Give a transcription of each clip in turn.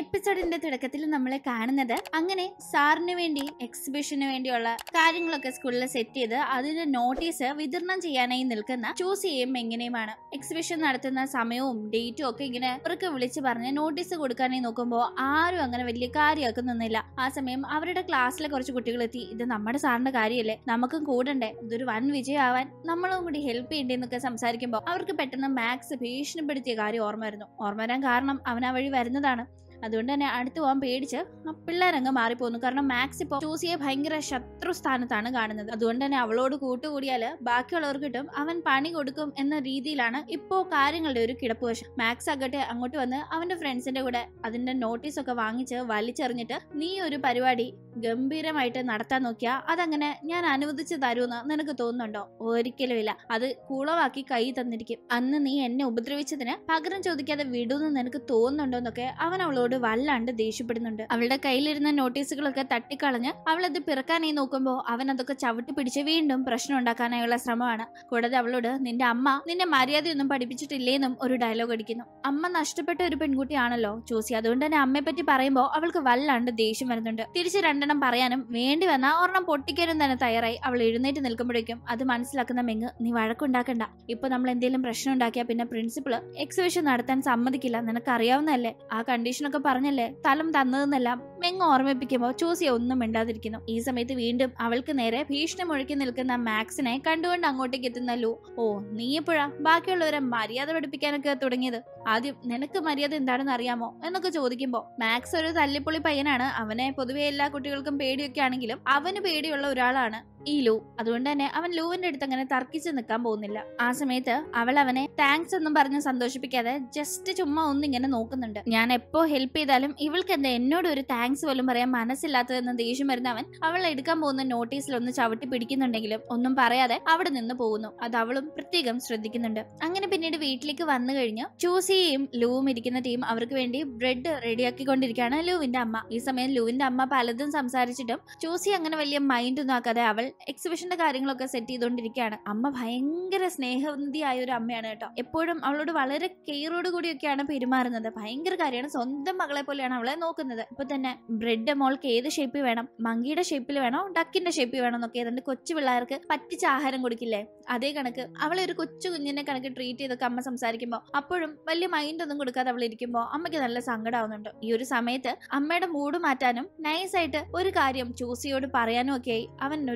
എപ്പിസോഡിന്റെ തുടക്കത്തിൽ നമ്മൾ കാണുന്നത് അങ്ങനെ സാറിന് വേണ്ടി എക്സിബിഷന് വേണ്ടിയുള്ള കാര്യങ്ങളൊക്കെ സ്കൂളിൽ സെറ്റ് ചെയ്ത് അതിന്റെ നോട്ടീസ് വിതരണം ചെയ്യാനായി നിൽക്കുന്ന ചൂസ് ചെയ്യും എങ്ങനെയുമാണ് എക്സിബിഷൻ നടത്തുന്ന സമയവും ഡേറ്റും ഒക്കെ ഇങ്ങനെ അവർക്ക് വിളിച്ചു പറഞ്ഞ് നോട്ടീസ് കൊടുക്കാനായി നോക്കുമ്പോൾ ആരും അങ്ങനെ വലിയ കാര്യമൊക്കെ നിന്നില്ല ആ സമയം അവരുടെ ക്ലാസ്സിലെ കുറച്ച് കുട്ടികൾ എത്തി ഇത് നമ്മുടെ സാറിന്റെ കാര്യമല്ലേ നമുക്കും കൂടണ്ടേ ഇതൊരു വൻ വിജയമാവാൻ നമ്മളും കൂടി ഹെൽപ്പ് ചെയ്യണ്ടേ എന്നൊക്കെ സംസാരിക്കുമ്പോൾ അവർക്ക് പെട്ടെന്ന് മാത്സ് ഭീഷണിപ്പെടുത്തിയ കാര്യം ഓർമ്മ വരുന്നു ഓർമ്മ വരാൻ കാരണം അവൻ ആ വഴി വരുന്നതാണ് അതുകൊണ്ട് തന്നെ അടുത്ത് പോകാൻ പേടിച്ച് പിള്ളേരങ്ങ് മാറിപ്പോന്നു കാരണം മാക്സ് ഇപ്പോൾ ചൂസിയെ ഭയങ്കര ശത്രു സ്ഥാനത്താണ് കാണുന്നത് അതുകൊണ്ട് തന്നെ അവളോട് കൂട്ടുകൂടിയാൽ ബാക്കിയുള്ളവർക്ക് കിട്ടും അവൻ പണി കൊടുക്കും എന്ന രീതിയിലാണ് ഇപ്പോൾ കാര്യങ്ങളുടെ ഒരു കിടപ്പ് വശം മാക്സ് ആകട്ടെ അങ്ങോട്ട് വന്ന് അവന്റെ ഫ്രണ്ട്സിന്റെ കൂടെ അതിന്റെ നോട്ടീസ് ഒക്കെ വാങ്ങിച്ച് വലിച്ചെറിഞ്ഞിട്ട് നീ ഒരു പരിപാടി ഗംഭീരമായിട്ട് നടത്താൻ നോക്കിയാ അതങ്ങനെ ഞാൻ അനുവദിച്ചു തരുമെന്ന് നിനക്ക് തോന്നുന്നുണ്ടോ ഒരിക്കലുമില്ല അത് കൂളവാക്കി കൈ തന്നിരിക്കും അന്ന് നീ എന്നെ ഉപദ്രവിച്ചതിന് പകരം ചോദിക്കാതെ വിടുമെന്ന് നിനക്ക് തോന്നുന്നുണ്ടോന്നൊക്കെ അവൻ അവളോട് വല്ലാണ്ട് ദേഷ്യപ്പെടുന്നുണ്ട് അവളുടെ കയ്യിലിരുന്ന നോട്ടീസുകളൊക്കെ തട്ടിക്കളഞ്ഞ് അവളത് പിറക്കാനായി നോക്കുമ്പോൾ അവൻ അതൊക്കെ ചവിട്ടി പിടിച്ച് വീണ്ടും പ്രശ്നം ഉണ്ടാക്കാനായുള്ള ശ്രമമാണ് കൂടാതെ അവളോട് നിന്റെ അമ്മ നിന്നെ മര്യാദയൊന്നും പഠിപ്പിച്ചിട്ടില്ലേന്നും ഒരു ഡയലോഗ് അടിക്കുന്നു അമ്മ നഷ്ടപ്പെട്ട ഒരു പെൺകുട്ടിയാണല്ലോ ചൂസി അതുകൊണ്ട് തന്നെ അമ്മയെ പറ്റി പറയുമ്പോൾ അവൾക്ക് വല്ലാണ്ട് ദേഷ്യം വരുന്നുണ്ട് തിരിച്ച് രണ്ട് രണ്ടെണ്ണം പറയാനും വേണ്ടി വന്നാൽ ഒരെണ്ണം പൊട്ടിക്കാനും തന്നെ തയ്യാറായി അവൾ എഴുന്നേറ്റ് നിൽക്കുമ്പോഴേക്കും അത് മനസ്സിലാക്കുന്ന മെങ്ങ് നീ വഴക്കുണ്ടാക്കണ്ട ഇപ്പൊ നമ്മൾ എന്തെങ്കിലും പ്രശ്നം ഉണ്ടാക്കിയാൽ പിന്നെ പ്രിൻസിപ്പൾ എക്സിബിഷൻ നടത്താൻ സമ്മതിക്കില്ല നിനക്കറിയാവുന്നതല്ലേ ആ കണ്ടീഷനൊക്കെ പറഞ്ഞല്ലേ സ്ഥലം തന്നതെന്നെല്ലാം മെങ് ഓർമ്മിപ്പിക്കുമ്പോൾ ചൂസിയ ഒന്നും മിണ്ടാതിരിക്കുന്നു ഈ സമയത്ത് വീണ്ടും അവൾക്ക് നേരെ ഭീഷണി മുഴക്കി നിൽക്കുന്ന മാക്സിനെ കണ്ടുകൊണ്ട് അങ്ങോട്ടേക്ക് എത്തുന്ന ലൂ ഓ നീ എപ്പോഴാ ബാക്കിയുള്ളവരെ മര്യാദ പഠിപ്പിക്കാനൊക്കെ തുടങ്ങിയത് ആദ്യം നിനക്ക് മര്യാദ എന്താണെന്ന് അറിയാമോ എന്നൊക്കെ ചോദിക്കുമ്പോൾ മാക്സ് ഒരു തല്ലിപ്പൊളി പയ്യനാണ് അവനെ പൊതുവെ എല്ലാ കുട്ടികൾക്കും പേടിയൊക്കെ ആണെങ്കിലും അവന് പേടിയുള്ള ഒരാളാണ് ഈ ലൂ അതുകൊണ്ട് തന്നെ അവൻ ലൂവിന്റെ അടുത്ത് അങ്ങനെ തർക്കിച്ച് നിൽക്കാൻ പോകുന്നില്ല ആ സമയത്ത് അവൾ അവനെ താങ്ക്സ് ഒന്നും പറഞ്ഞ് സന്തോഷിപ്പിക്കാതെ ജസ്റ്റ് ചുമ്മാ ഇങ്ങനെ നോക്കുന്നുണ്ട് ഞാൻ എപ്പോ ഹെൽപ്പ് ചെയ്താലും ഇവൾക്ക് എന്താ എന്നോട് ഒരു താങ്ക്സ് പോലും പറയാൻ മനസ്സില്ലാത്തതെന്ന് ദേഷ്യം വരുന്ന അവൻ അവൾ എടുക്കാൻ പോകുന്ന നോട്ടീസിൽ ഒന്ന് ചവിട്ടി പിടിക്കുന്നുണ്ടെങ്കിലും ഒന്നും പറയാതെ അവിടെ നിന്ന് പോകുന്നു അത് അവളും പ്രത്യേകം ശ്രദ്ധിക്കുന്നുണ്ട് അങ്ങനെ പിന്നീട് വീട്ടിലേക്ക് വന്നു കഴിഞ്ഞ് ചൂസിയും ലൂവും ഇരിക്കുന്ന ടീം അവർക്ക് വേണ്ടി ബ്രെഡ് റെഡിയാക്കിക്കൊണ്ടിരിക്കുകയാണ് ലൂവിന്റെ അമ്മ ഈ സമയം ലൂവിന്റെ അമ്മ പലതും സംസാരിച്ചിട്ടും ചൂസി അങ്ങനെ വലിയ മൈൻഡ് ഒന്നും ആക്കാതെ അവൾ എക്സിബിഷന്റെ കാര്യങ്ങളൊക്കെ സെറ്റ് ചെയ്തുകൊണ്ടിരിക്കുകയാണ് അമ്മ ഭയങ്കര സ്നേഹവന്തിയായ ഒരു അമ്മയാണ് കേട്ടോ എപ്പോഴും അവളോട് വളരെ കെയറോട് കൂടിയൊക്കെയാണ് പെരുമാറുന്നത് ഭയങ്കര കാര്യമാണ് സ്വന്തം മകളെ പോലെയാണ് അവളെ നോക്കുന്നത് ഇപ്പൊ തന്നെ ബ്രെഡ് മോൾക്ക് ഏത് ഷേപ്പിൽ വേണം മങ്കിയുടെ ഷേപ്പിൽ വേണോ ഡക്കിന്റെ ഷേപ്പിൽ വേണോ എന്നൊക്കെ ഏതാണ്ട് കൊച്ചു പിള്ളേർക്ക് പറ്റിച്ച ആഹാരം കൊടുക്കില്ലേ അതേ കണക്ക് അവളെ ഒരു കൊച്ചു കുഞ്ഞിനെ കണക്ക് ട്രീറ്റ് ചെയ്തൊക്കെ അമ്മ സംസാരിക്കുമ്പോൾ അപ്പോഴും വലിയ മൈൻഡ് ഒന്നും കൊടുക്കാതെ അവൾ ഇരിക്കുമ്പോൾ അമ്മയ്ക്ക് നല്ല സങ്കടമാവുന്നുണ്ട് ഈ ഒരു സമയത്ത് അമ്മയുടെ മൂഡ് മാറ്റാനും നൈസായിട്ട് ഒരു കാര്യം ചൂസിയോട് പറയാനും ഒക്കെയായി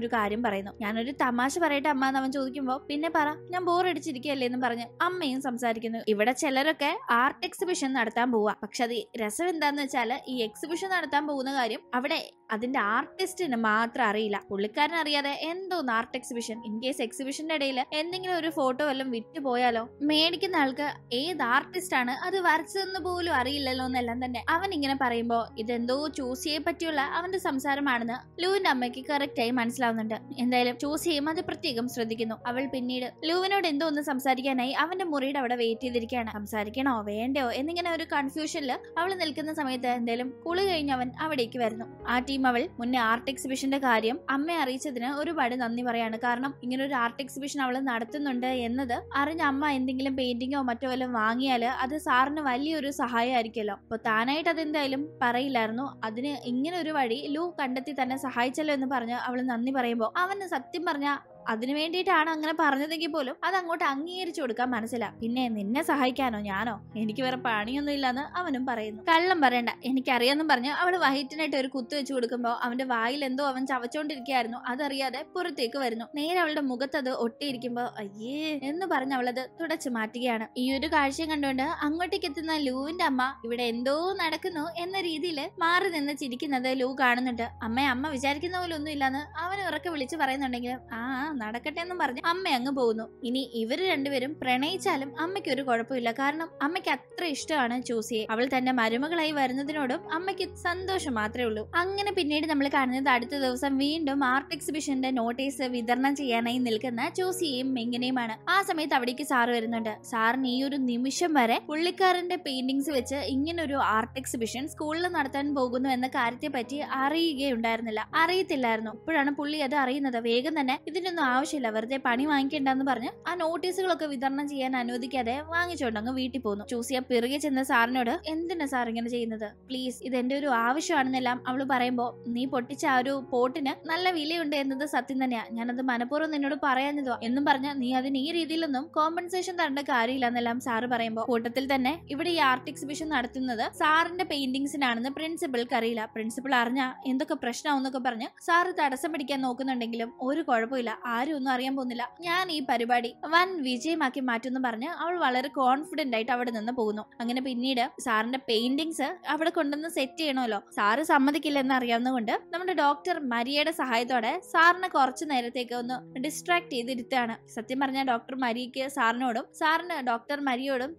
ഒരു കാര്യം കാര്യം പറയുന്നു ഞാനൊരു തമാശ പറയട്ടെ അമ്മ എന്നവൻ ചോദിക്കുമ്പോൾ പിന്നെ പറ ഞാൻ ബോറടിച്ചിരിക്കുകയല്ലേ എന്ന് പറഞ്ഞ് അമ്മയും സംസാരിക്കുന്നു ഇവിടെ ചിലരൊക്കെ ആർട്ട് എക്സിബിഷൻ നടത്താൻ പോവാ പക്ഷെ അത് രസം എന്താന്ന് വെച്ചാൽ ഈ എക്സിബിഷൻ നടത്താൻ പോകുന്ന കാര്യം അവിടെ അതിന്റെ ആർട്ടിസ്റ്റിന് മാത്രം അറിയില്ല പുള്ളിക്കാരൻ അറിയാതെ എന്തോ ആർട്ട് എക്സിബിഷൻ ഇൻ കേസ് എക്സിബിഷന്റെ ഇടയിൽ എന്തെങ്കിലും ഒരു ഫോട്ടോ എല്ലാം വിറ്റ് പോയാലോ മേടിക്കുന്ന ആൾക്ക് ഏത് ആർട്ടിസ്റ്റ് ആണ് അത് വരച്ചതെന്ന് പോലും അറിയില്ലല്ലോ എന്നെല്ലാം തന്നെ അവൻ ഇങ്ങനെ പറയുമ്പോൾ ഇതെന്തോ ചൂസ് ചെയ്യേ പറ്റിയുള്ള അവന്റെ സംസാരമാണെന്ന് ലൂവിന്റെ അമ്മയ്ക്ക് കറക്റ്റായി മനസ്സിലാവുന്നുണ്ട് എന്തായാലും ചൂസ് ചെയ്യും അത് പ്രത്യേകം ശ്രദ്ധിക്കുന്നു അവൾ പിന്നീട് ലൂവിനോട് എന്തോ ഒന്ന് സംസാരിക്കാനായി അവന്റെ മുറിയുടെ അവിടെ വെയിറ്റ് ചെയ്തിരിക്കുകയാണ് സംസാരിക്കണോ വേണ്ടയോ എന്നിങ്ങനെ ഒരു കൺഫ്യൂഷനിൽ അവൾ നിൽക്കുന്ന സമയത്ത് എന്തായാലും കുളി കഴിഞ്ഞ് അവൻ അവിടേക്ക് വരുന്നു ആ ടീം അവൾ മുന്നേ ആർട്ട് എക്സിബിഷന്റെ കാര്യം അമ്മയെ അറിയിച്ചതിന് ഒരുപാട് നന്ദി പറയാണ് കാരണം ഇങ്ങനെ ഒരു ആർട്ട് എക്സിബിഷൻ അവൾ നടത്തുന്നുണ്ട് എന്നത് അറിഞ്ഞ അമ്മ എന്തെങ്കിലും പെയിന്റിങ്ങോ മറ്റോ വല്ലതും വാങ്ങിയാൽ അത് സാറിന് വലിയൊരു സഹായമായിരിക്കുമല്ലോ അപ്പോൾ താനായിട്ട് അതെന്തായാലും പറയില്ലായിരുന്നു അതിന് ഇങ്ങനെ ഒരു വഴി ലൂ കണ്ടെത്തി തന്നെ സഹായിച്ചല്ലോ എന്ന് പറഞ്ഞ് അവൾ നന്ദി പറയുമ്പോൾ അവന് സത്യം പറഞ്ഞാൽ അതിനു വേണ്ടിയിട്ടാണ് അങ്ങനെ പറഞ്ഞതെങ്കിൽ പോലും അത് അങ്ങോട്ട് അംഗീകരിച്ചു കൊടുക്കാൻ മനസ്സിലാ പിന്നെ നിന്നെ സഹായിക്കാനോ ഞാനോ എനിക്ക് വേറെ പണിയൊന്നും ഇല്ലെന്ന് അവനും പറയുന്നു കള്ളം പറയണ്ട എനിക്കറിയാമെന്നും പറഞ്ഞ് അവൾ വൈറ്റിനായിട്ട് ഒരു കുത്തു വെച്ച് കൊടുക്കുമ്പോൾ അവന്റെ വായിൽ എന്തോ അവൻ ചവച്ചോണ്ടിരിക്കുകയായിരുന്നു അതറിയാതെ പുറത്തേക്ക് വരുന്നു നേരെ അവളുടെ അത് ഒട്ടിയിരിക്കുമ്പോൾ അയ്യേ എന്ന് പറഞ്ഞ് അവളത് തുടച്ചു മാറ്റുകയാണ് ഈ ഒരു കാഴ്ചയും കണ്ടുകൊണ്ട് അങ്ങോട്ടേക്ക് എത്തുന്ന ലൂവിന്റെ അമ്മ ഇവിടെ എന്തോ നടക്കുന്നു എന്ന രീതിയിൽ മാറി നിന്ന് ചിരിക്കുന്നത് ലൂ കാണുന്നുണ്ട് അമ്മയെ അമ്മ വിചാരിക്കുന്ന പോലെ ഒന്നും ഇല്ലാന്ന് അവൻ ഉറക്കെ വിളിച്ച് പറയുന്നുണ്ടെങ്കിലും ആ നടക്കട്ടെ എന്നും പറഞ്ഞ് അമ്മ അങ്ങ് പോകുന്നു ഇനി ഇവർ രണ്ടുപേരും പ്രണയിച്ചാലും അമ്മയ്ക്ക് ഒരു കുഴപ്പമില്ല കാരണം അമ്മയ്ക്ക് അത്ര ഇഷ്ടമാണ് ചൂസിയെ അവൾ തന്റെ മരുമകളായി വരുന്നതിനോടും അമ്മയ്ക്ക് സന്തോഷം മാത്രമേ ഉള്ളൂ അങ്ങനെ പിന്നീട് നമ്മൾ കാണുന്നത് അടുത്ത ദിവസം വീണ്ടും ആർട്ട് എക്സിബിഷന്റെ നോട്ടീസ് വിതരണം ചെയ്യാനായി നിൽക്കുന്ന ചൂസിയെയും മെങ്കിനെയുമാണ് ആ സമയത്ത് അവിടേക്ക് സാറ് വരുന്നുണ്ട് സാറിന് ഈ ഒരു നിമിഷം വരെ പുള്ളിക്കാരന്റെ പെയിന്റിങ്സ് വെച്ച് ഇങ്ങനെ ഒരു ആർട്ട് എക്സിബിഷൻ സ്കൂളിൽ നടത്താൻ പോകുന്നു എന്ന കാര്യത്തെ പറ്റി അറിയുകയുണ്ടായിരുന്നില്ല അറിയത്തില്ലായിരുന്നു ഇപ്പോഴാണ് പുള്ളി അത് അറിയുന്നത് വേഗം തന്നെ ഇതിന്റെ ഇതൊന്നും ആവശ്യമില്ല വെറുതെ പണി വാങ്ങിക്കണ്ടെന്ന് പറഞ്ഞ് ആ നോട്ടീസുകളൊക്കെ വിതരണം ചെയ്യാൻ അനുവദിക്കാതെ വാങ്ങിച്ചോണ്ട് അങ്ങ് വീട്ടിൽ പോന്നു ചൂസിയ പിറകെ ചെന്ന സാറിനോട് എന്തിനാ സാർ ഇങ്ങനെ ചെയ്യുന്നത് പ്ലീസ് ഇത് എന്റെ ഒരു ആവശ്യമാണെന്നെല്ലാം അവള് പറയുമ്പോൾ നീ പൊട്ടിച്ച ആ ഒരു പോട്ടിന് നല്ല വിലയുണ്ട് എന്നത് സത്യം തന്നെയാ ഞാനത് മനഃപൂർവ്വം നിന്നോട് പറയാഞ്ഞതോ എന്നും പറഞ്ഞ നീ അതിന് ഈ രീതിയിലൊന്നും കോമ്പൻസേഷൻ തരേണ്ട കാര്യമില്ലെന്നെല്ലാം സാറ് പറയുമ്പോൾ കൂട്ടത്തിൽ തന്നെ ഇവിടെ ഈ ആർട്ട് എക്സിബിഷൻ നടത്തുന്നത് സാറിന്റെ പെയിന്റിങ്സിനാണെന്ന് പ്രിൻസിപ്പൾക്ക് അറിയില്ല പ്രിൻസിപ്പൾ അറിഞ്ഞ എന്തൊക്കെ പ്രശ്നമാവും എന്നൊക്കെ പറഞ്ഞ് സാറ് തടസ്സം പിടിക്കാൻ നോക്കുന്നുണ്ടെങ്കിലും ഒരു കുഴപ്പമില്ല ആരും ഒന്നും അറിയാൻ പോകുന്നില്ല ഞാൻ ഈ പരിപാടി വൻ വിജയമാക്കി മാറ്റുമെന്ന് പറഞ്ഞ് അവൾ വളരെ കോൺഫിഡന്റ് ആയിട്ട് അവിടെ നിന്ന് പോകുന്നു അങ്ങനെ പിന്നീട് സാറിന്റെ പെയിന്റിങ്സ് അവിടെ കൊണ്ടുവന്ന് സെറ്റ് ചെയ്യണമല്ലോ സാറ് സമ്മതിക്കില്ല എന്ന് അറിയാവുന്നതുകൊണ്ട് നമ്മുടെ ഡോക്ടർ മരിയയുടെ സഹായത്തോടെ സാറിനെ കുറച്ചു നേരത്തേക്ക് ഒന്ന് ഡിസ്ട്രാക്ട് ചെയ്തിരുത്താണ് സത്യം പറഞ്ഞ ഡോക്ടർ മരിയയ്ക്ക് സാറിനോടും സാറിന് ഡോക്ടർ മരിയോടും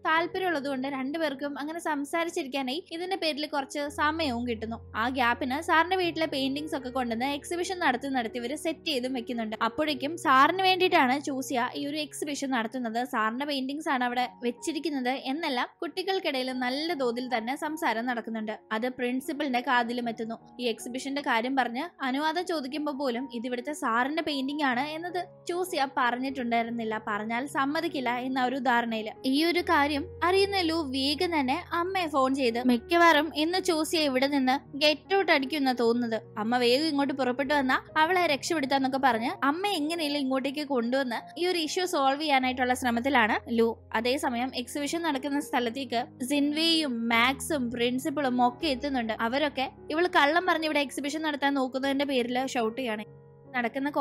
കൊണ്ട് രണ്ടുപേർക്കും അങ്ങനെ സംസാരിച്ചിരിക്കാനായി ഇതിന്റെ പേരിൽ കുറച്ച് സമയവും കിട്ടുന്നു ആ ഗ്യാപ്പിന് സാറിന്റെ വീട്ടിലെ പെയിന്റിങ്സ് ഒക്കെ കൊണ്ടുവന്ന് എക്സിബിഷൻ നടത്തി നടത്തി ഇവർ സെറ്റ് ചെയ്തും വെക്കുന്നുണ്ട് അപ്പോഴേക്കും ആയിരിക്കും സാറിന് വേണ്ടിയിട്ടാണ് ചെയ്യുക ഈ ഒരു എക്സിബിഷൻ നടത്തുന്നത് സാറിന്റെ പെയിന്റിങ്സ് ആണ് അവിടെ വെച്ചിരിക്കുന്നത് എന്നെല്ലാം കുട്ടികൾക്കിടയിൽ നല്ല തോതിൽ തന്നെ സംസാരം നടക്കുന്നുണ്ട് അത് പ്രിൻസിപ്പളിന്റെ കാതിലും എത്തുന്നു ഈ എക്സിബിഷന്റെ കാര്യം പറഞ്ഞ് അനുവാദം ചോദിക്കുമ്പോൾ പോലും ഇത് ഇവിടുത്തെ സാറിന്റെ പെയിന്റിംഗ് ആണ് എന്നത് ചൂസിയ പറഞ്ഞിട്ടുണ്ടായിരുന്നില്ല പറഞ്ഞാൽ സമ്മതിക്കില്ല എന്ന ഒരു ധാരണയിൽ ഈ ഒരു കാര്യം അറിയുന്ന ലു വേഗം തന്നെ അമ്മയെ ഫോൺ ചെയ്ത് മിക്കവാറും ഇന്ന് ചൂസിയ ഇവിടെ നിന്ന് ഗെറ്റ് ഔട്ട് അടിക്കുന്ന തോന്നുന്നത് അമ്മ വേഗം ഇങ്ങോട്ട് പുറപ്പെട്ടു വന്നാൽ അവളെ രക്ഷപ്പെടുത്താന്നൊക്കെ പറഞ്ഞ് അമ്മ എങ്ങനെയെങ്കിലും ഇങ്ങോട്ടേക്ക് കൊണ്ടുവന്ന് ഈ ഒരു ഇഷ്യൂ സോൾവ് ചെയ്യാനായിട്ടുള്ള ശ്രമത്തിലാണ് ലു അതേസമയം എക്സിബിഷൻ നടക്കുന്ന സ്ഥലത്തേക്ക് സിൻവേയും മാക്സും പ്രിൻസിപ്പളും ഒക്കെ എത്തുന്നുണ്ട് അവരൊക്കെ ഇവൾ കള്ളം പറഞ്ഞ് ഇവിടെ എക്സിബിഷൻ നടത്താൻ നോക്കുന്നതിന്റെ പേരിൽ ഷൗട്ട് ചെയ്യാണ് നടക്കുന്ന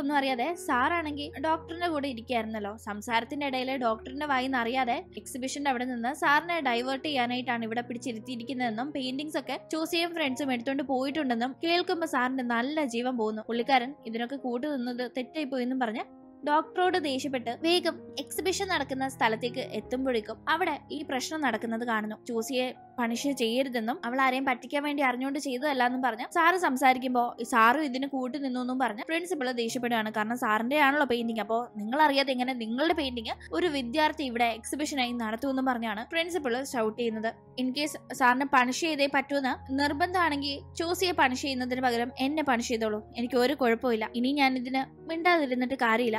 ഒന്നും അറിയാതെ സാറാണെങ്കിൽ ഡോക്ടറിന്റെ കൂടെ ഇരിക്കുകയായിരുന്നല്ലോ സംസാരത്തിന്റെ ഇടയിൽ ഡോക്ടറിന്റെ വായിന്ന് അറിയാതെ എക്സിബിഷന്റെ അവിടെ നിന്ന് സാറിനെ ഡൈവേർട്ട് ചെയ്യാനായിട്ടാണ് ഇവിടെ പിടിച്ചിരുത്തിയിരിക്കുന്നതെന്നും പെയിന്റിങ്സ് ഒക്കെ ചെയ്യും ഫ്രണ്ട്സും എടുത്തുകൊണ്ട് പോയിട്ടുണ്ടെന്നും കേൾക്കുമ്പോൾ സാറിന്റെ നല്ല ജീവൻ പോകുന്നു പുള്ളിക്കാരൻ ഇതിനൊക്കെ കൂട്ടുനിന്നത് തെറ്റായി പോയെന്നും പറഞ്ഞ് ഡോക്ടറോട് ദേഷ്യപ്പെട്ട് വേഗം എക്സിബിഷൻ നടക്കുന്ന സ്ഥലത്തേക്ക് എത്തുമ്പോഴേക്കും അവിടെ ഈ പ്രശ്നം നടക്കുന്നത് കാണുന്നു ജോസിയെ പണിഷ് ചെയ്യരുതെന്നും അവൾ ആരെയും പറ്റിക്കാൻ വേണ്ടി അറിഞ്ഞുകൊണ്ട് ചെയ്തതല്ല എന്നും പറഞ്ഞ് സാറ് സംസാരിക്കുമ്പോൾ സാറും ഇതിന് കൂട്ടി നിന്നു എന്നും പറഞ്ഞ് പ്രിൻസിപ്പൾ ദേഷ്യപ്പെടുകയാണ് കാരണം സാറിന്റെ ആണല്ലോ പെയിന്റിങ് അപ്പോൾ നിങ്ങൾ അറിയാതെ എങ്ങനെ നിങ്ങളുടെ പെയിന്റിങ് ഒരു വിദ്യാർത്ഥി ഇവിടെ എക്സിബിഷനായി നടത്തുമെന്നും പറഞ്ഞാണ് പ്രിൻസിപ്പൾ ഷൗട്ട് ചെയ്യുന്നത് ഇൻ കേസ് സാറിന് പണിഷ് ചെയ്തേ പറ്റൂന്ന് നിർബന്ധമാണെങ്കിൽ ജോസിയെ പണിഷ് ചെയ്യുന്നതിന് പകരം എന്നെ പണിഷ് ചെയ്തോളൂ എനിക്ക് ഒരു കുഴപ്പമില്ല ഇനി ഞാൻ ഇതിന് മിണ്ടാതിരുന്നിട്ട് കാര്യമില്ല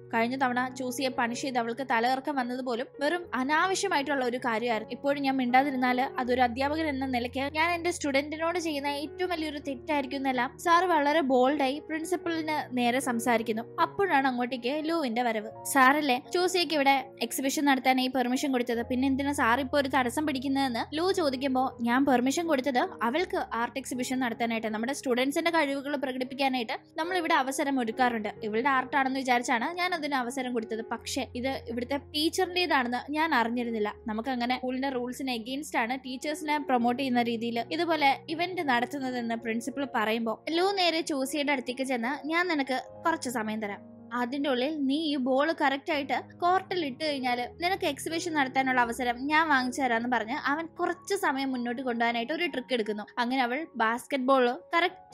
കഴിഞ്ഞ തവണ ചൂസിയെ പണിഷ് ചെയ്ത് അവൾക്ക് തലകറക്കം വന്നതുപോലും വെറും അനാവശ്യമായിട്ടുള്ള ഒരു കാര്യമായിരുന്നു ഇപ്പോഴും ഞാൻ മിണ്ടാതിരുന്നാൽ അതൊരു അധ്യാപകൻ എന്ന നിലയ്ക്ക് ഞാൻ എന്റെ സ്റ്റുഡന്റിനോട് ചെയ്യുന്ന ഏറ്റവും വലിയൊരു തെറ്റായിരിക്കും എന്നെല്ലാം സാർ വളരെ ബോൾഡായി പ്രിൻസിപ്പളിന് നേരെ സംസാരിക്കുന്നു അപ്പോഴാണ് അങ്ങോട്ടേക്ക് ലൂവിന്റെ വരവ് സാറല്ലേ ചൂസിയക്ക് ഇവിടെ എക്സിബിഷൻ നടത്താൻ ഈ പെർമിഷൻ കൊടുത്തത് പിന്നെ എന്തിനാ സാർ ഇപ്പോൾ ഒരു തടസ്സം പിടിക്കുന്നതെന്ന് ലൂ ചോദിക്കുമ്പോൾ ഞാൻ പെർമിഷൻ കൊടുത്തത് അവൾക്ക് ആർട്ട് എക്സിബിഷൻ നടത്താനായിട്ട് നമ്മുടെ സ്റ്റുഡൻസിന്റെ കഴിവുകൾ പ്രകടിപ്പിക്കാനായിട്ട് നമ്മൾ ഇവിടെ അവസരം ഒരുക്കാറുണ്ട് ഇവളുടെ ആർട്ടാണെന്ന് വിചാരിച്ചാണ് ഞാൻ അതിന് അവസരം കൊടുത്തത് പക്ഷേ ഇത് ഇവിടുത്തെ ടീച്ചറിൻ്റെതാണെന്ന് ഞാൻ അറിഞ്ഞിരുന്നില്ല നമുക്കങ്ങനെ സ്കൂളിന്റെ റൂൾസിന് എഗെയിൻസ്റ്റ് ആണ് ടീച്ചേഴ്സിനെ പ്രൊമോട്ട് ചെയ്യുന്ന രീതിയിൽ ഇതുപോലെ ഇവന്റ് നടത്തുന്നതെന്ന് പ്രിൻസിപ്പൾ പറയുമ്പോൾ ലൂ നേരെ ചോസിയുടെ അടുത്തേക്ക് ചെന്ന് ഞാൻ നിനക്ക് കുറച്ച് സമയം തരാം അതിൻ്റെ ഉള്ളിൽ നീ ഈ ബോൾ ആയിട്ട് കോർട്ടിൽ ഇട്ട് കഴിഞ്ഞാൽ നിനക്ക് എക്സിബിഷൻ നടത്താനുള്ള അവസരം ഞാൻ വാങ്ങിച്ചു തരാന്ന് പറഞ്ഞ് അവൻ കുറച്ച് സമയം മുന്നോട്ട് കൊണ്ടുപോകാനായിട്ട് ഒരു ട്രിക്ക് എടുക്കുന്നു അങ്ങനെ അവൾ ബാസ്കറ്റ് ബോൾ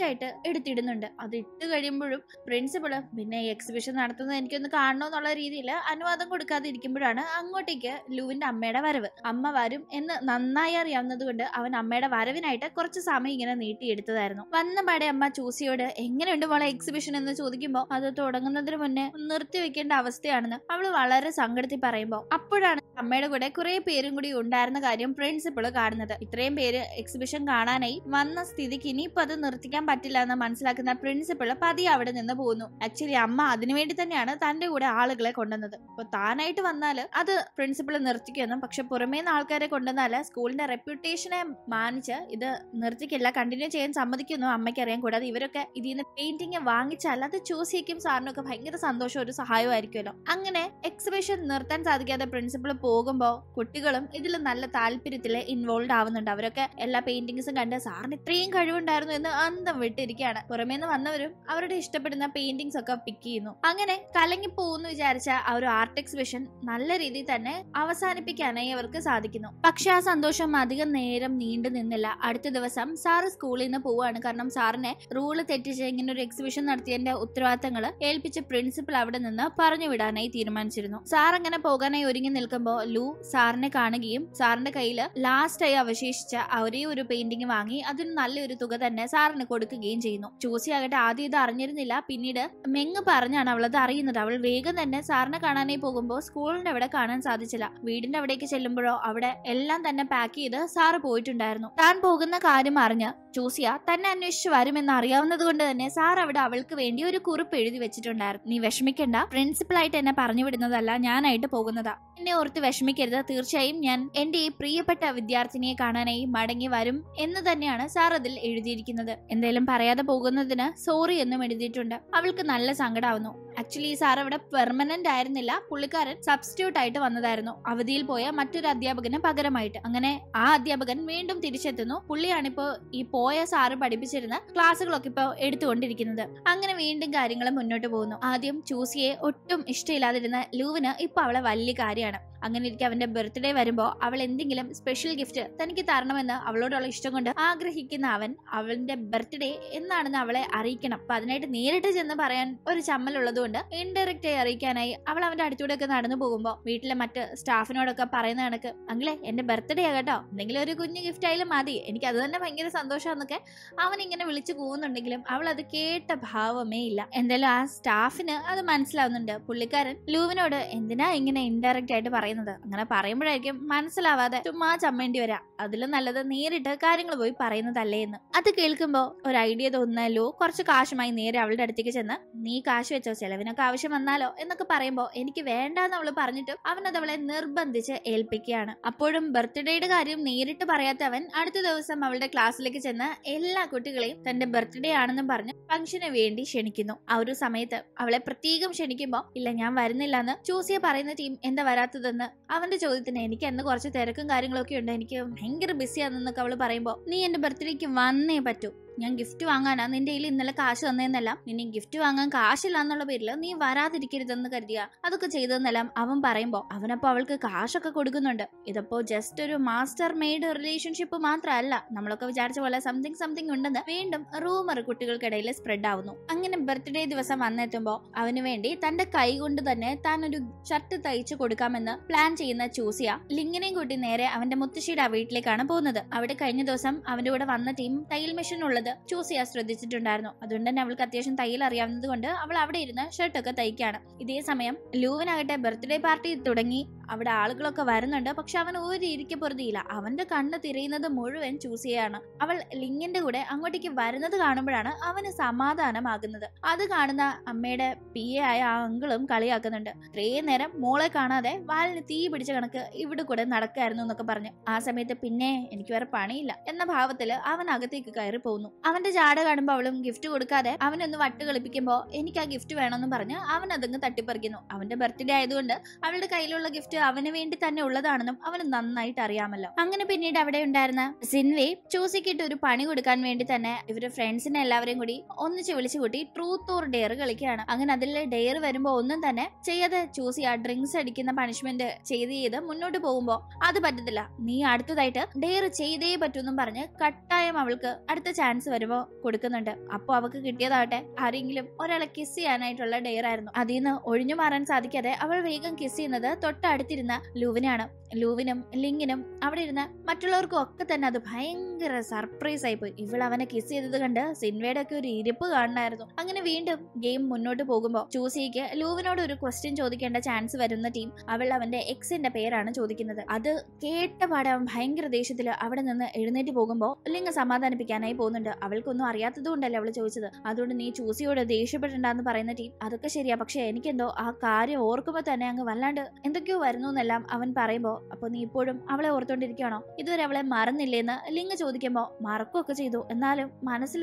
ആയിട്ട് എടുത്തിടുന്നുണ്ട് അത് ഇട്ട് കഴിയുമ്പോഴും പ്രിൻസിപ്പള് പിന്നെ ഈ എക്സിബിഷൻ നടത്തുന്നത് എനിക്കൊന്ന് കാണണമെന്നുള്ള രീതിയിൽ അനുവാദം ഇരിക്കുമ്പോഴാണ് അങ്ങോട്ടേക്ക് ലുവിൻ്റെ അമ്മയുടെ വരവ് അമ്മ വരും എന്ന് നന്നായി അറിയാവുന്നതുകൊണ്ട് അവൻ അമ്മയുടെ വരവിനായിട്ട് കുറച്ച് സമയം ഇങ്ങനെ നീട്ടിയെടുത്തതായിരുന്നു വന്ന പാടെ അമ്മ ചൂസിയോട് എങ്ങനെയുണ്ട് മോളെ എക്സിബിഷൻ എന്ന് ചോദിക്കുമ്പോൾ അത് തുടങ്ങുന്നതിന് മുന്നേ നിർത്തി വെക്കേണ്ട അവസ്ഥയാണെന്ന് അവൾ വളരെ സങ്കടത്തിൽ പറയുമ്പോൾ അപ്പോഴാണ് അമ്മയുടെ കൂടെ കുറെ പേരും കൂടി ഉണ്ടായിരുന്ന കാര്യം പ്രിൻസിപ്പിൾ കാണുന്നത് ഇത്രയും പേര് എക്സിബിഷൻ കാണാനായി വന്ന സ്ഥിതിക്ക് ഇനിയിപ്പോ അത് നിർത്തിക്കാൻ പറ്റില്ല എന്ന് മനസ്സിലാക്കുന്ന പ്രിൻസിപ്പിൾ പതിയെ അവിടെ നിന്ന് പോകുന്നു ആക്ച്വലി അമ്മ അതിനുവേണ്ടി തന്നെയാണ് തന്റെ കൂടെ ആളുകളെ കൊണ്ടുവന്നത് അപ്പൊ താനായിട്ട് വന്നാൽ അത് പ്രിൻസിപ്പിൾ നിർത്തിക്കുമെന്നും പക്ഷെ നിന്ന് ആൾക്കാരെ കൊണ്ടുവന്നാല് സ്കൂളിന്റെ റെപ്യൂട്ടേഷനെ മാനിച്ച് ഇത് നിർത്തിക്കില്ല കണ്ടിന്യൂ ചെയ്യാൻ സമ്മതിക്കുന്നു അമ്മയ്ക്ക് അറിയാൻ കൂടാതെ ഇവരൊക്കെ ഇതിൽ നിന്ന് പെയിന്റിങ് വാങ്ങിച്ചാൽ അത് ചൂസ് ചെയ്യും സാറിനൊക്കെ ഭയങ്കര ഒരു സന്തോഷവും ഒരു സഹായവും ആയിരിക്കുമല്ലോ അങ്ങനെ എക്സിബിഷൻ നിർത്താൻ സാധിക്കാതെ പ്രിൻസിപ്പൾ പോകുമ്പോൾ കുട്ടികളും ഇതിൽ നല്ല താല്പര്യത്തിൽ ഇൻവോൾവ് ആവുന്നുണ്ട് അവരൊക്കെ എല്ലാ പെയിന്റിങ്സും കണ്ട് സാറിന് ഇത്രയും കഴിവുണ്ടായിരുന്നു എന്ന് അന്തം വിട്ടിരിക്കുകയാണ് പുറമേന്ന് വന്നവരും അവരുടെ ഇഷ്ടപ്പെടുന്ന പെയിന്റിങ്സ് ഒക്കെ പിക്ക് ചെയ്യുന്നു അങ്ങനെ കലങ്ങി പോകുന്ന വിചാരിച്ച ആ ഒരു ആർട്ട് എക്സിബിഷൻ നല്ല രീതിയിൽ തന്നെ അവസാനിപ്പിക്കാനായി അവർക്ക് സാധിക്കുന്നു പക്ഷെ ആ സന്തോഷം അധികം നേരം നീണ്ടു നിന്നില്ല അടുത്ത ദിവസം സാറ് സ്കൂളിൽ നിന്ന് പോവുകയാണ് കാരണം സാറിനെ റൂള് തെറ്റിച്ച് ഇങ്ങനെ ഒരു എക്സിബിഷൻ നടത്തിയതിന്റെ ഉത്തരവാദിത്തങ്ങൾ ഏൽപ്പിച്ച് പ്രിൻസിപ്പൽ അവിടെ നിന്ന് പറഞ്ഞു വിടാനായി തീരുമാനിച്ചിരുന്നു സാർ അങ്ങനെ പോകാനായി ഒരുങ്ങി നിൽക്കുമ്പോൾ ലൂ സാറിനെ കാണുകയും സാറിന്റെ കയ്യിൽ ലാസ്റ്റായി അവശേഷിച്ച ഒരേ ഒരു പെയിന്റിംഗ് വാങ്ങി അതിന് നല്ലൊരു തുക തന്നെ സാറിന് കൊടുക്കുകയും ചെയ്യുന്നു ആകട്ടെ ആദ്യം ഇത് അറിഞ്ഞിരുന്നില്ല പിന്നീട് മെങ്ങ് പറഞ്ഞാണ് അവൾ അത് അറിയുന്നത് അവൾ വേഗം തന്നെ സാറിനെ കാണാനായി പോകുമ്പോൾ സ്കൂളിന്റെ അവിടെ കാണാൻ സാധിച്ചില്ല വീടിന്റെ അവിടേക്ക് ചെല്ലുമ്പോഴോ അവിടെ എല്ലാം തന്നെ പാക്ക് ചെയ്ത് സാറ് പോയിട്ടുണ്ടായിരുന്നു താൻ പോകുന്ന കാര്യം അറിഞ്ഞ് ചൂസിയ തന്നെ അന്വേഷിച്ച് വരുമെന്ന് അറിയാവുന്നത് കൊണ്ട് തന്നെ സാർ അവിടെ അവൾക്ക് വേണ്ടി ഒരു കുറിപ്പ് എഴുതി വെച്ചിട്ടുണ്ടായിരുന്നു നീ വിഷമിക്കണ്ട പ്രിൻസിപ്പളായിട്ട് എന്നെ പറഞ്ഞു വിടുന്നതല്ല ഞാനായിട്ട് പോകുന്നതാ എന്നെ ഓർത്ത് വിഷമിക്കരുത് തീർച്ചയായും ഞാൻ എന്റെ ഈ പ്രിയപ്പെട്ട വിദ്യാർത്ഥിനിയെ കാണാനായി മടങ്ങി വരും എന്ന് തന്നെയാണ് സാർ അതിൽ എഴുതിയിരിക്കുന്നത് എന്തേലും പറയാതെ പോകുന്നതിന് സോറി എന്നും എഴുതിയിട്ടുണ്ട് അവൾക്ക് നല്ല സങ്കടമാവുന്നു ആക്ച്വലി സാർ അവിടെ പെർമനന്റ് ആയിരുന്നില്ല പുള്ളിക്കാരൻ സബ്സ്റ്റിറ്റ്യൂട്ട് ആയിട്ട് വന്നതായിരുന്നു അവധിയിൽ പോയ മറ്റൊരു അധ്യാപകന് പകരമായിട്ട് അങ്ങനെ ആ അധ്യാപകൻ വീണ്ടും തിരിച്ചെത്തുന്നു പുള്ളിയാണ് ഇപ്പോൾ ഈ പോയ സാറ് പഠിപ്പിച്ചിരുന്ന ക്ലാസ്സുകളൊക്കെ ഇപ്പോൾ എടുത്തുകൊണ്ടിരിക്കുന്നത് അങ്ങനെ വീണ്ടും കാര്യങ്ങൾ മുന്നോട്ട് പോകുന്നു ആദ്യം ചൂസിയെ ഒട്ടും ഇഷ്ടമില്ലാതിരുന്ന ലൂവിന് ഇപ്പൊ അവളെ വലിയ കാര്യമാണ് പറയുകയാണ് അങ്ങനെ ഇരിക്കെ അവന്റെ ബർത്ത്ഡേ വരുമ്പോൾ അവൾ എന്തെങ്കിലും സ്പെഷ്യൽ ഗിഫ്റ്റ് തനിക്ക് തരണമെന്ന് അവളോടുള്ള ഇഷ്ടം കൊണ്ട് ആഗ്രഹിക്കുന്ന അവൻ അവന്റെ ബർത്ത്ഡേ എന്നാണെന്ന് അവളെ അറിയിക്കണം അപ്പൊ അതിനായിട്ട് നേരിട്ട് ചെന്ന് പറയാൻ ഒരു ചമ്മലുള്ളത് കൊണ്ട് ഇൻഡയറക്റ്റ് ആയി അറിയിക്കാനായി അവൾ അവന്റെ അടുത്തൂടെ ഒക്കെ നടന്നു പോകുമ്പോൾ വീട്ടിലെ മറ്റ് സ്റ്റാഫിനോടൊക്കെ പറയുന്ന കണക്ക് അങ്ങനെ എന്റെ ബർത്ത്ഡേ ആകട്ടോ എന്തെങ്കിലും ഒരു കുഞ്ഞു ഗിഫ്റ്റ് ആയാലും മതി എനിക്ക് അത് തന്നെ ഭയങ്കര സന്തോഷമാണെന്നൊക്കെ അവൻ ഇങ്ങനെ വിളിച്ചു പോകുന്നുണ്ടെങ്കിലും അവൾ അത് കേട്ട ഭാവമേ ഇല്ല എന്തായാലും ആ സ്റ്റാഫിന് അത് മനസ്സിലാവുന്നുണ്ട് പുള്ളിക്കാരൻ ലൂവിനോട് എന്തിനാ ഇങ്ങനെ ഇൻഡയറക്റ്റ് ആയിട്ട് പറയുന്നത് അങ്ങനെ പറയുമ്പോഴായിരിക്കും മനസ്സിലാവാതെ ചുമ്മാ ചമ്മേണ്ടി വരാം അതിലും നല്ലത് നേരിട്ട് കാര്യങ്ങൾ പോയി പറയുന്നതല്ലേ എന്ന് അത് കേൾക്കുമ്പോൾ ഒരു ഐഡിയ തോന്നാലോ കുറച്ച് കാശുമായി നേരെ അവളുടെ അടുത്തേക്ക് ചെന്ന് നീ കാശ് വെച്ചോ ചെലവിനൊക്കെ ആവശ്യം വന്നാലോ എന്നൊക്കെ പറയുമ്പോൾ എനിക്ക് വേണ്ടാന്ന് അവൾ പറഞ്ഞിട്ടും അവനത് അവളെ നിർബന്ധിച്ച് ഏൽപ്പിക്കുകയാണ് അപ്പോഴും ബർത്ത്ഡേയുടെ കാര്യം നേരിട്ട് പറയാത്ത അവൻ അടുത്ത ദിവസം അവളുടെ ക്ലാസ്സിലേക്ക് ചെന്ന് എല്ലാ കുട്ടികളെയും തന്റെ ബർത്ത്ഡേ ആണെന്ന് പറഞ്ഞ് ഫംഗ്ഷന് വേണ്ടി ക്ഷണിക്കുന്നു ആ ഒരു സമയത്ത് അവളെ പ്രത്യേകം ക്ഷണിക്കുമ്പോൾ ഇല്ല ഞാൻ വരുന്നില്ല എന്ന് ചൂസിയെ പറയുന്ന ടീം എന്താ വരാ വരാത്തതെന്ന് അവന്റെ ചോദ്യത്തിന് എനിക്ക് അന്ന് കുറച്ച് തിരക്കും കാര്യങ്ങളൊക്കെ ഉണ്ട് എനിക്ക് ഭയങ്കര ബിസിയാണെന്നൊക്കെ അവൾ പറയുമ്പോൾ നീ എന്റെ ബർത്ത്ഡേക്ക് വന്നേ പറ്റൂ ഞാൻ ഗിഫ്റ്റ് വാങ്ങാനാ നിന്റെ കയ്യിൽ ഇന്നലെ കാശ് തന്നതെന്നെല്ലാം ഇനി ഗിഫ്റ്റ് വാങ്ങാൻ കാശില്ല എന്നുള്ള പേരിൽ നീ വരാതിരിക്കരുതെന്ന് കരുതിയ അതൊക്കെ ചെയ്തതെന്നെല്ലാം അവൻ പറയുമ്പോ അവനപ്പോ അവൾക്ക് കാശൊക്കെ കൊടുക്കുന്നുണ്ട് ഇതപ്പോ ജസ്റ്റ് ഒരു മാസ്റ്റർ മെയ്ഡ് റിലേഷൻഷിപ്പ് മാത്രമല്ല നമ്മളൊക്കെ വിചാരിച്ച പോലെ സംതിങ് സംതിങ് ഉണ്ടെന്ന് വീണ്ടും റൂമർ കുട്ടികൾക്കിടയിൽ സ്പ്രെഡ് ആവുന്നു അങ്ങനെ ബർത്ത്ഡേ ദിവസം വന്നെത്തുമ്പോ അവന് വേണ്ടി തന്റെ കൈ കൊണ്ട് തന്നെ താൻ ഒരു ഷർട്ട് തയ്ച്ചു കൊടുക്കാമെന്ന് പ്ലാൻ ചെയ്യുന്ന ചൂസിയ ലിങ്ങിനെയും കൂട്ടി നേരെ അവന്റെ മുത്തശ്ശിയുടെ വീട്ടിലേക്കാണ് പോകുന്നത് അവിടെ കഴിഞ്ഞ ദിവസം അവന്റെ കൂടെ വന്ന ടീം തയ്യൽ മെഷീൻ ഉള്ളത് ചെയ്യുന്നത് ചൂസ് ചെയ്യാൻ ശ്രദ്ധിച്ചിട്ടുണ്ടായിരുന്നു അതുകൊണ്ട് തന്നെ അവൾക്ക് അത്യാവശ്യം തയ്യൽ അറിയാവുന്നത് കൊണ്ട് അവൾ അവിടെ ഇരുന്ന് ഷർട്ടൊക്കെ തയ്ക്കുകയാണ് ഇതേ സമയം ലൂവിനാകട്ടെ ബർത്ത്ഡേ പാർട്ടി തുടങ്ങി അവിടെ ആളുകളൊക്കെ വരുന്നുണ്ട് പക്ഷെ അവൻ ഒരു ഇരിക്കപ്പുറതിയില്ല അവന്റെ കണ്ണ് തിരയുന്നത് മുഴുവൻ ചൂസിയാണ് അവൾ ലിങ്ങിന്റെ കൂടെ അങ്ങോട്ടേക്ക് വരുന്നത് കാണുമ്പോഴാണ് അവന് സമാധാനമാകുന്നത് അത് കാണുന്ന അമ്മയുടെ പി എ ആയ ആ അങ്കിളും കളിയാക്കുന്നുണ്ട് ഇത്രയും നേരം മോളെ കാണാതെ വാലിന് തീ പിടിച്ച കണക്ക് ഇവിടെ കൂടെ നടക്കായിരുന്നു എന്നൊക്കെ പറഞ്ഞു ആ സമയത്ത് പിന്നെ എനിക്ക് വേറെ പണിയില്ല എന്ന ഭാവത്തില് അവൻ അകത്തേക്ക് കയറി പോകുന്നു അവന്റെ ജാട കാണുമ്പോൾ അവളും ഗിഫ്റ്റ് കൊടുക്കാതെ അവനൊന്ന് വട്ട് കളിപ്പിക്കുമ്പോൾ എനിക്ക് ആ ഗിഫ്റ്റ് വേണമെന്ന് പറഞ്ഞ് അവൻ അതങ്ങ് തട്ടിപ്പറിക്കുന്നു അവന്റെ ബർത്ത്ഡേ ആയതുകൊണ്ട് അവളുടെ കയ്യിലുള്ള ഗിഫ്റ്റ് ഒക്കെ അവന് വേണ്ടി തന്നെ ഉള്ളതാണെന്നും അവന് നന്നായിട്ട് അറിയാമല്ലോ അങ്ങനെ പിന്നീട് അവിടെ ഉണ്ടായിരുന്ന സിൻവേ ചൂസിക്കിട്ട് ഒരു പണി കൊടുക്കാൻ വേണ്ടി തന്നെ ഇവരുടെ ഫ്രണ്ട്സിനെ എല്ലാവരെയും കൂടി ഒന്നിച്ച് വിളിച്ചു കൂട്ടി ട്രൂത്ത് ഓർ ഡെയർ കളിക്കുകയാണ് അങ്ങനെ അതിലെ ഡെയർ വരുമ്പോൾ ഒന്നും തന്നെ ചെയ്യാതെ ചൂസി ആ ഡ്രിങ്ക്സ് അടിക്കുന്ന പണിഷ്മെന്റ് ചെയ്ത് ചെയ്ത് മുന്നോട്ട് പോകുമ്പോ അത് പറ്റത്തില്ല നീ അടുത്തതായിട്ട് ഡെയർ ചെയ്തേ പറ്റൂന്നും പറഞ്ഞ് കട്ടായം അവൾക്ക് അടുത്ത ചാൻസ് വരുമ്പോ കൊടുക്കുന്നുണ്ട് അപ്പോൾ അവൾക്ക് കിട്ടിയതാവട്ടെ ആരെങ്കിലും ഒരാളെ കിസ് ചെയ്യാനായിട്ടുള്ള ഡെയർ ആയിരുന്നു അതിൽ നിന്ന് ഒഴിഞ്ഞു മാറാൻ സാധിക്കാതെ അവൾ വേഗം കിസ് ചെയ്യുന്നത് തൊട്ടടുത്ത് അടുത്തിരുന്ന ലൂവിനാണ് ലൂവിനും ലിങ്ങിനും അവിടെ ഇരുന്ന മറ്റുള്ളവർക്കും ഒക്കെ തന്നെ അത് ഭയങ്കര സർപ്രൈസ് ആയിപ്പോയി ഇവൾ അവനെ കിസ് ചെയ്തത് കണ്ട് സിൻവയുടെ ഒക്കെ ഒരു ഇരിപ്പ് കാണണമായിരുന്നു അങ്ങനെ വീണ്ടും ഗെയിം മുന്നോട്ട് പോകുമ്പോൾ ചൂസിക്ക് ലൂവിനോട് ഒരു ക്വസ്റ്റ്യൻ ചോദിക്കേണ്ട ചാൻസ് വരുന്ന ടീം അവൾ അവന്റെ എക്സിന്റെ പേരാണ് ചോദിക്കുന്നത് അത് കേട്ട അവൻ ഭയങ്കര ദേഷ്യത്തിൽ അവിടെ നിന്ന് എഴുന്നേറ്റ് പോകുമ്പോൾ ലിങ് സമാധാനിപ്പിക്കാനായി പോകുന്നുണ്ട് അവൾക്കൊന്നും അറിയാത്തത് കൊണ്ടല്ലേ അവൾ ചോദിച്ചത് അതുകൊണ്ട് നീ ചൂസിയോട് ദേഷ്യപ്പെട്ടുണ്ടെന്ന് പറയുന്ന ടീം അതൊക്കെ ശരിയാ പക്ഷെ എനിക്കെന്തോ ആ കാര്യം ഓർക്കുമ്പോൾ തന്നെ അങ്ങ് വല്ലാണ്ട് എന്തൊക്കെയോ ആയിരുന്നു എന്നെല്ലാം അവൻ പറയുമ്പോൾ അപ്പോൾ നീ ഇപ്പോഴും അവളെ ഓർത്തോണ്ടിരിക്കണോ ഇതുവരെ അവളെ മറന്നില്ലേന്ന് ലിംഗ ചോദിക്കുമ്പോൾ മറക്കുകയൊക്കെ ചെയ്തു എന്നാലും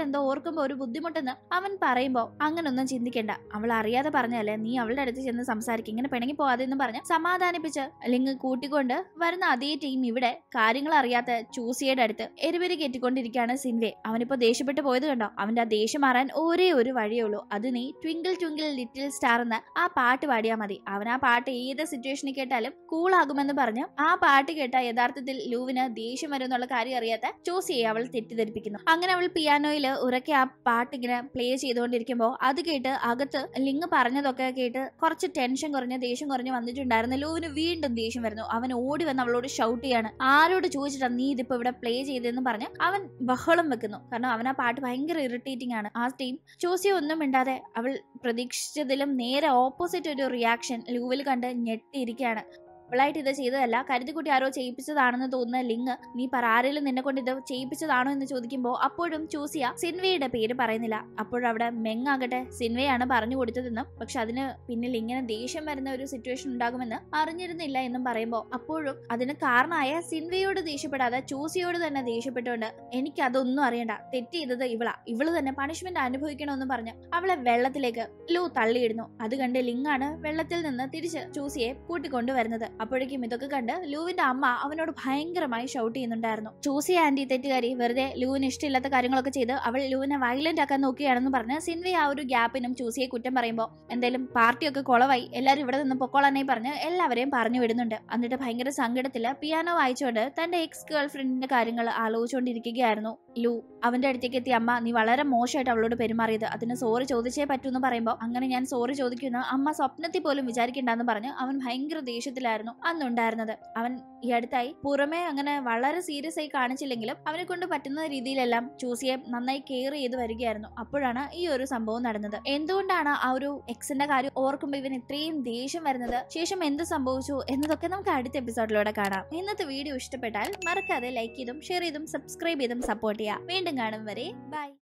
എന്തോ ഓർക്കുമ്പോൾ ഒരു ബുദ്ധിമുട്ടെന്ന് അവൻ പറയുമ്പോൾ അങ്ങനൊന്നും ചിന്തിക്കേണ്ട അവൾ അറിയാതെ പറഞ്ഞല്ലേ നീ അവളുടെ അടുത്ത് ചെന്ന് സംസാരിക്കും ഇങ്ങനെ പിണങ്ങി പോവാതെ എന്ന് പറഞ്ഞ് സമാധാനിപ്പിച്ച് ലിംഗ് കൂട്ടിക്കൊണ്ട് വരുന്ന അതേ ടീം ഇവിടെ കാര്യങ്ങൾ അറിയാത്ത ചൂസിയുടെ അടുത്ത് എരിവരി കയറ്റിക്കൊണ്ടിരിക്കുകയാണ് സിൻവെ അവനിപ്പോ ദേഷ്യപ്പെട്ടു പോയത് കണ്ടോ അവന്റെ ആ ദേഷ്യം മാറാൻ ഒരേ ഒരു വഴിയേ ഉള്ളൂ അത് നീ ട്വിങ്കിൾ ട്വിങ്കിൾ ലിറ്റിൽ സ്റ്റാർ എന്ന ആ പാട്ട് പാടിയാൽ മതി അവൻ ആ പാട്ട് ഏത് സിറ്റുവേഷനിൽ കേട്ടാൽ പറഞ്ഞാലും കൂളാകുമെന്ന് പറഞ്ഞു ആ പാട്ട് കേട്ട യഥാർത്ഥത്തിൽ ലൂവിന് ദേഷ്യം വരുമെന്നുള്ള കാര്യം അറിയാത്ത ചോസിയെ അവൾ തെറ്റിദ്ധരിപ്പിക്കുന്നു അങ്ങനെ അവൾ പിയാനോയിൽ ഉറക്കെ ആ പാട്ട് ഇങ്ങനെ പ്ലേ ചെയ്തുകൊണ്ടിരിക്കുമ്പോൾ അത് കേട്ട് അകത്ത് ലിങ് പറഞ്ഞതൊക്കെ കേട്ട് കുറച്ച് ടെൻഷൻ കുറഞ്ഞ് ദേഷ്യം കുറഞ്ഞ് വന്നിട്ടുണ്ടായിരുന്നു ലൂവിന് വീണ്ടും ദേഷ്യം വരുന്നു അവൻ ഓടി വന്ന് അവളോട് ഷൗട്ട് ചെയ്യാണ് ആരോട് ചോദിച്ചിട്ടാണ് നീ ഇതിപ്പോ ഇവിടെ പ്ലേ ചെയ്തതെന്ന് പറഞ്ഞ് അവൻ ബഹളം വെക്കുന്നു കാരണം അവൻ ആ പാട്ട് ഭയങ്കര ഇറിറ്റേറ്റിംഗ് ആണ് ആ സ്റ്റീം ചോസിയ ഒന്നും മിണ്ടാതെ അവൾ പ്രതീക്ഷിച്ചതിലും നേരെ ഓപ്പോസിറ്റ് ഒരു റിയാക്ഷൻ ലൂവിൽ കണ്ട് ഞെട്ടിയിരിക്കുകയാണ് അവളായിട്ട് ഇത് ചെയ്തതല്ല കരുതിക്കുട്ടി ആരോ ചെയ്യിപ്പിച്ചതാണെന്ന് തോന്നുന്ന ലിങ്ക് നീ പറ ആരെങ്കിലും നിന്നെ കൊണ്ട് ഇത് ചെയ്യിപ്പിച്ചതാണോ എന്ന് ചോദിക്കുമ്പോൾ അപ്പോഴും ചൂസിയ സിൻവയുടെ പേര് പറയുന്നില്ല അപ്പോഴവിടെ മെങ്ങാകട്ടെ സിൻവയാണ് പറഞ്ഞു കൊടുത്തതെന്നും പക്ഷെ അതിന് പിന്നിൽ ഇങ്ങനെ ദേഷ്യം വരുന്ന ഒരു സിറ്റുവേഷൻ ഉണ്ടാകുമെന്ന് അറിഞ്ഞിരുന്നില്ല എന്നും പറയുമ്പോൾ അപ്പോഴും അതിന് കാരണമായ സിൻവയോട് ദേഷ്യപ്പെടാതെ ചൂസിയോട് തന്നെ ദേഷ്യപ്പെട്ടുകൊണ്ട് എനിക്ക് അതൊന്നും അറിയണ്ട തെറ്റ് ചെയ്തത് ഇവളാ ഇവള് തന്നെ പണിഷ്മെന്റ് അനുഭവിക്കണമെന്ന് പറഞ്ഞ് അവളെ വെള്ളത്തിലേക്ക് ലൂ തള്ളിയിടുന്നു അത് കണ്ട് ലിങ്ങാണ് വെള്ളത്തിൽ നിന്ന് തിരിച്ച് ചൂസിയെ കൂട്ടിക്കൊണ്ടുവരുന്നത് അപ്പോഴേക്കും ഇതൊക്കെ കണ്ട് ലൂവിന്റെ അമ്മ അവനോട് ഭയങ്കരമായി ഷൗട്ട് ചെയ്യുന്നുണ്ടായിരുന്നു ചൂസി ആന്റി തെറ്റുകാരി വെറുതെ ലൂവിന് ഇഷ്ടമില്ലാത്ത കാര്യങ്ങളൊക്കെ ചെയ്ത് അവൾ ലൂവിനെ വയലന്റ് ആക്കാൻ നോക്കുകയാണെന്ന് പറഞ്ഞ് സിൻവി ആ ഒരു ഗ്യാപ്പിനും ചൂസിയെ കുറ്റം പറയുമ്പോൾ എന്തായാലും പാർട്ടിയൊക്കെ കുളവായി എല്ലാവരും ഇവിടെ നിന്ന് പൊക്കോളാനായി പറഞ്ഞ് എല്ലാവരെയും പറഞ്ഞു വിടുന്നുണ്ട് എന്നിട്ട് ഭയങ്കര സങ്കടത്തില് പിയാനോ വായിച്ചുകൊണ്ട് തന്റെ എക്സ് ഗേൾ ഫ്രണ്ടിന്റെ കാര്യങ്ങൾ ആലോചിച്ചുകൊണ്ടിരിക്കുകയായിരുന്നു ലൂ അവൻ്റെ അടുത്തേക്ക് എത്തിയ അമ്മ നീ വളരെ മോശമായിട്ട് അവളോട് പെരുമാറിയത് അതിന് സോറി ചോദിച്ചേ പറ്റൂ എന്ന് പറയുമ്പോൾ അങ്ങനെ ഞാൻ സോറി ചോദിക്കുന്ന അമ്മ സ്വപ്നത്തിൽ പോലും വിചാരിക്കേണ്ടെന്ന് പറഞ്ഞ് അവൻ ഭയങ്കര ദേഷ്യത്തിലായിരുന്നു അന്നുണ്ടായിരുന്നത് അവൻ ഈ അടുത്തായി പുറമെ അങ്ങനെ വളരെ സീരിയസ് ആയി കാണിച്ചില്ലെങ്കിലും അവനെ കൊണ്ട് പറ്റുന്ന രീതിയിലെല്ലാം ചൂസിയെ നന്നായി കെയർ ചെയ്ത് വരികയായിരുന്നു അപ്പോഴാണ് ഈ ഒരു സംഭവം നടന്നത് എന്തുകൊണ്ടാണ് ആ ഒരു എക്സിന്റെ കാര്യം ഓർക്കുമ്പോൾ ഇവൻ ഇത്രയും ദേഷ്യം വരുന്നത് ശേഷം എന്ത് സംഭവിച്ചു എന്നതൊക്കെ നമുക്ക് അടുത്ത എപ്പിസോഡിലൂടെ കാണാം ഇന്നത്തെ വീഡിയോ ഇഷ്ടപ്പെട്ടാൽ മറക്കാതെ ലൈക്ക് ചെയ്തും ഷെയർ ചെയ്തും സബ്സ്ക്രൈബ് ചെയ്തും സപ്പോർട്ട് ചെയ്യാം വീണ്ടും കാണും വരെ ബൈ